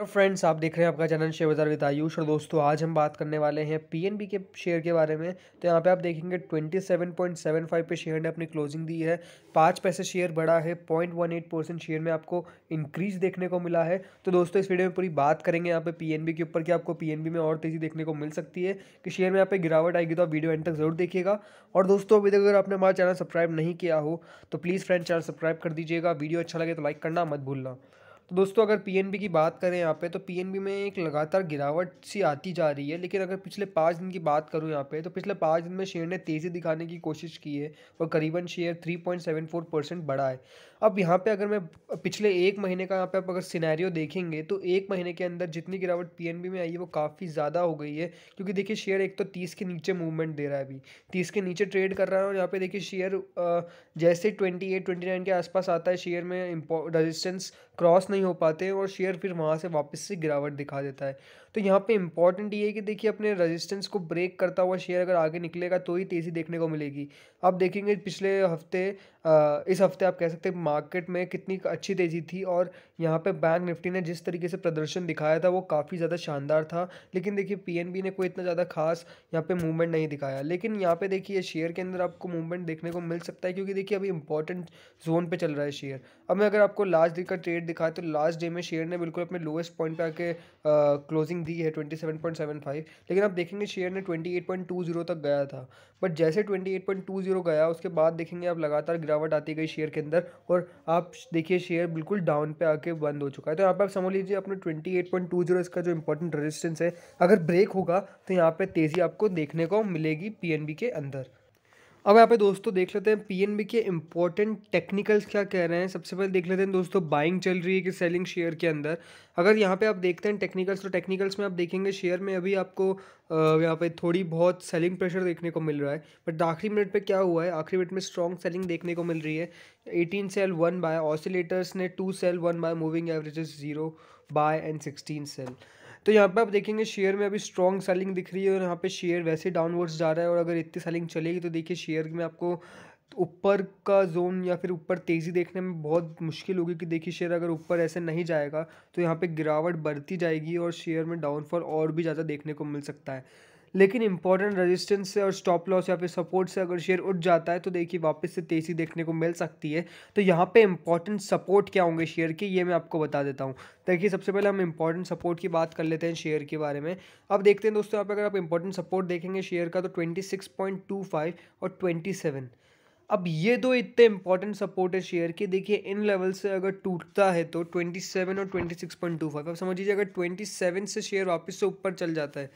तो फ्रेंड्स आप देख रहे हैं आपका चैनल शेयर बाजार विद आयुष और दोस्तों आज हम बात करने वाले हैं पीएनबी के शेयर के बारे में तो यहाँ पे आप देखेंगे 27.75 पे शेयर ने अपनी क्लोजिंग दी है पाँच पैसे शेयर बढ़ा है 0.18 परसेंट शेयर में आपको इंक्रीज देखने को मिला है तो दोस्तों इस वीडियो में पूरी बात करेंगे यहाँ पे पी के ऊपर कि आपको पी में और तेज़ी देखने को मिल सकती है कि शेयर में यहाँ पर गिरावट आएगी तो आप वीडियो एंड तक जरूर देखिएगा और दोस्तों अभी तक अगर आपने हमारा चैनल सब्सक्राइब नहीं किया हो तो प्लीज़ फ्रेंड चैनल सब्सक्राइब कर दीजिएगा वीडियो अच्छा लगे तो लाइक करना मत भूलना तो दोस्तों अगर पीएनबी की बात करें यहाँ पे तो पीएनबी में एक लगातार गिरावट सी आती जा रही है लेकिन अगर पिछले पाँच दिन की बात करूँ यहाँ पे तो पिछले पाँच दिन में शेयर ने तेज़ी दिखाने की कोशिश की है और करीबन शेयर 3.74 परसेंट बढ़ा है अब यहाँ पे अगर मैं पिछले एक महीने का यहाँ पे आप अगर सिनेरियो देखेंगे तो एक महीने के अंदर जितनी गिरावट पी में आई है वो काफ़ी ज़्यादा हो गई है क्योंकि देखिए शेयर एक तो तीस के नीचे मूवमेंट दे रहा है अभी तीस के नीचे ट्रेड कर रहा है और यहाँ पे देखिए शेयर जैसे ट्वेंटी एट ट्वेंटी नाइन के आसपास आता है शेयर में रजिस्टेंस क्रॉस नहीं हो पाते और शेयर फिर वहाँ से वापस से गिरावट दिखा देता है तो यहाँ पे इंपॉर्टेंट ये है कि देखिए अपने रेजिस्टेंस को ब्रेक करता हुआ शेयर अगर आगे निकलेगा तो ही तेज़ी देखने को मिलेगी आप देखेंगे पिछले हफ्ते इस हफ्ते आप कह सकते हैं मार्केट में कितनी अच्छी तेज़ी थी और यहाँ पे बैंक निफ्टी ने जिस तरीके से प्रदर्शन दिखाया था वो काफ़ी ज़्यादा शानदार था लेकिन देखिए पी ने कोई इतना ज़्यादा खास यहाँ पर मूवमेंट नहीं दिखाया लेकिन यहाँ पर देखिए शेयर के अंदर आपको मूवमेंट देखने को मिल सकता है क्योंकि देखिए अभी इंपॉर्टेंट जोन पर चल रहा है शेयर अब मैं अगर आपको लास्ट दिन का ट्रेड दिखाए तो लास्ट डे में शेयर ने बिल्कुल अपने लोएस्ट पॉइंट पे आके क्लोजिंग दी है twenty seven seven point five लेकिन आप देखेंगे शेयर ने twenty eight point two zero तक गया था बट जैसे twenty eight point two zero गया उसके बाद देखेंगे आप लगातार गिरावट आती गई शेयर के अंदर और आप देखिए शेयर बिल्कुल डाउन पे आके बंद हो चुका है तो यहाँ पर आप समझ लीजिए अपने twenty eight point two zero इसका जो इंपॉर्टेंट रेजिस्टेंस है अगर ब्रेक होगा तो यहाँ पर तेज़ी आपको देखने को मिलेगी पी के अंदर अब यहाँ पे दोस्तों देख लेते हैं पीएनबी के इम्पोर्टेंट टेक्निकल्स क्या कह रहे हैं सबसे पहले देख लेते हैं दोस्तों बाइंग चल रही है कि सेलिंग शेयर के अंदर अगर यहाँ पे आप देखते हैं टेक्निकल्स तो टेक्निकल्स में आप देखेंगे शेयर में अभी आपको यहाँ पे थोड़ी बहुत सेलिंग प्रेशर देखने को मिल रहा है बट आखिरी मिनट पर क्या हुआ है आखिरी मिनट में स्ट्रॉन्ग सेलिंग देखने को मिल रही है eighteen sell one buy oscillators ने two sell one buy moving average zero buy and sixteen sell तो यहाँ पे आप देखेंगे शेयर में अभी स्ट्रॉन्ग सेलिंग दिख रही है और यहाँ पे शेयर वैसे डाउनवर्ड्स जा रहा है और अगर इतनी सेलिंग चलेगी तो देखिए शेयर में आपको ऊपर का जोन या फिर ऊपर तेज़ी देखने में बहुत मुश्किल होगी कि देखिए शेयर अगर ऊपर ऐसे नहीं जाएगा तो यहाँ पे गिरावट बढ़ती जाएगी और शेयर में डाउनफॉल और भी ज़्यादा देखने को मिल सकता है लेकिन इंपॉर्टेंट रेजिस्टेंस से और स्टॉप लॉस या फिर सपोर्ट से अगर शेयर उठ जाता है तो देखिए वापस से तेजी देखने को मिल सकती है तो यहाँ पे इंपॉर्टेंट सपोर्ट क्या होंगे शेयर के ये मैं आपको बता देता हूँ देखिए सबसे पहले हम इंपॉर्टेंट सपोर्ट की बात कर लेते हैं शेयर के बारे में अब देखते हैं दोस्तों यहाँ पर अगर आप इंपॉर्टेंट सपोर्ट देखेंगे शेयर का तो twenty six point two five और ट्वेंटी सेवन अब ये दो इतने इंपॉर्टेंट सपोर्ट है शेयर के देखिए इन लेवल से अगर टूटता है तो ट्वेंटी और फाइव अब समझ लीजिए अगर सेवन से शेयर वापस से ऊपर चल जाता है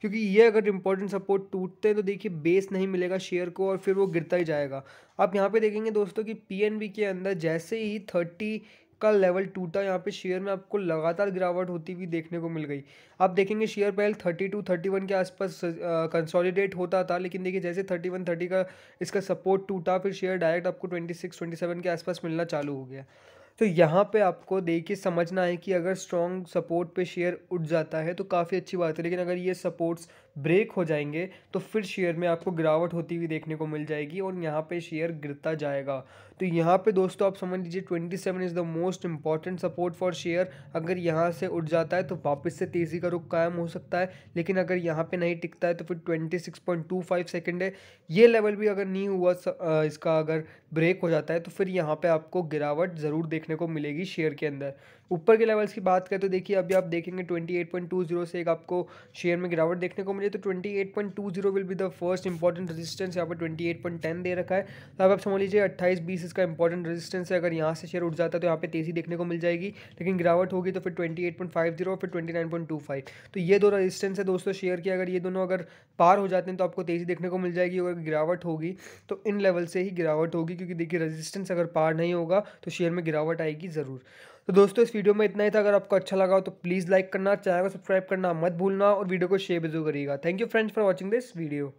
क्योंकि ये अगर इंपॉर्टेंट सपोर्ट टूटते हैं तो देखिए बेस नहीं मिलेगा शेयर को और फिर वो गिरता ही जाएगा आप यहाँ पे देखेंगे दोस्तों कि पीएनबी के अंदर जैसे ही थर्टी का लेवल टूटा यहाँ पे शेयर में आपको लगातार गिरावट होती हुई देखने को मिल गई आप देखेंगे शेयर पहले थर्टी टू थर्टी वन के आसपास कंसोलिडेट होता था लेकिन देखिए जैसे थर्टी वन थर्टी का इसका सपोर्ट टूटा फिर शेयर डायरेक्ट आपको ट्वेंटी सिक्स ट्वेंटी सेवन के आसपास मिलना चालू हो गया तो यहाँ पे आपको देख के समझना है कि अगर स्ट्रॉन्ग सपोर्ट पे शेयर उठ जाता है तो काफ़ी अच्छी बात है लेकिन अगर ये सपोर्ट्स ब्रेक हो जाएंगे तो फिर शेयर में आपको गिरावट होती हुई देखने को मिल जाएगी और यहाँ पे शेयर गिरता जाएगा तो यहाँ पे दोस्तों आप समझ लीजिए 27 is the most important support for share अगर यहाँ से उठ जाता है तो वापस से तेज़ी का रुख कायम हो सकता है लेकिन अगर यहाँ पर नहीं टिकता है तो फिर ट्वेंटी सेकंड है ये लेवल भी अगर नहीं हुआ इसका अगर ब्रेक हो जाता है तो फिर यहाँ पर आपको गिरावट ज़रूर देखने को मिलेगी शेयर के अंदर ऊपर के लेवल्स की बात करें तो देखिए अभी आप देखेंगे 28.20 से एक आपको शेयर में गिरावट देखने को मिली तो 28.20 will be the first important resistance यहाँ पर 28.10 दे रखा है तो आप, समझ लीजिए अट्ठाईस बीस इसका इंपॉर्टेंट रेजिस्टेंस है अगर यहाँ से शेयर उठ जाता है तो यहाँ पर तेजी देखने को मिल जाएगी लेकिन गिरावट होगी तो फिर ट्वेंटी और फिर ट्वेंटी तो ये दो रजिस्टेंस है दोस्तों शेयर की अगर ये दोनों अगर पार हो जाते हैं तो आपको तेजी देखने को मिल जाएगी अगर गिरावट होगी तो इन लेवल से ही गिरावट होगी क्योंकि देखिए रजिस्टेंस अगर पार नहीं होगा तो शेयर में गिरावट आएगी ज़रूर तो दोस्तों इस वीडियो में इतना ही था अगर आपको अच्छा लगा हो तो प्लीज़ लाइक करना चैनल को सब्सक्राइब करना मत भूलना और वीडियो को शेयर जरूर करिएगा thank you friends for watching this video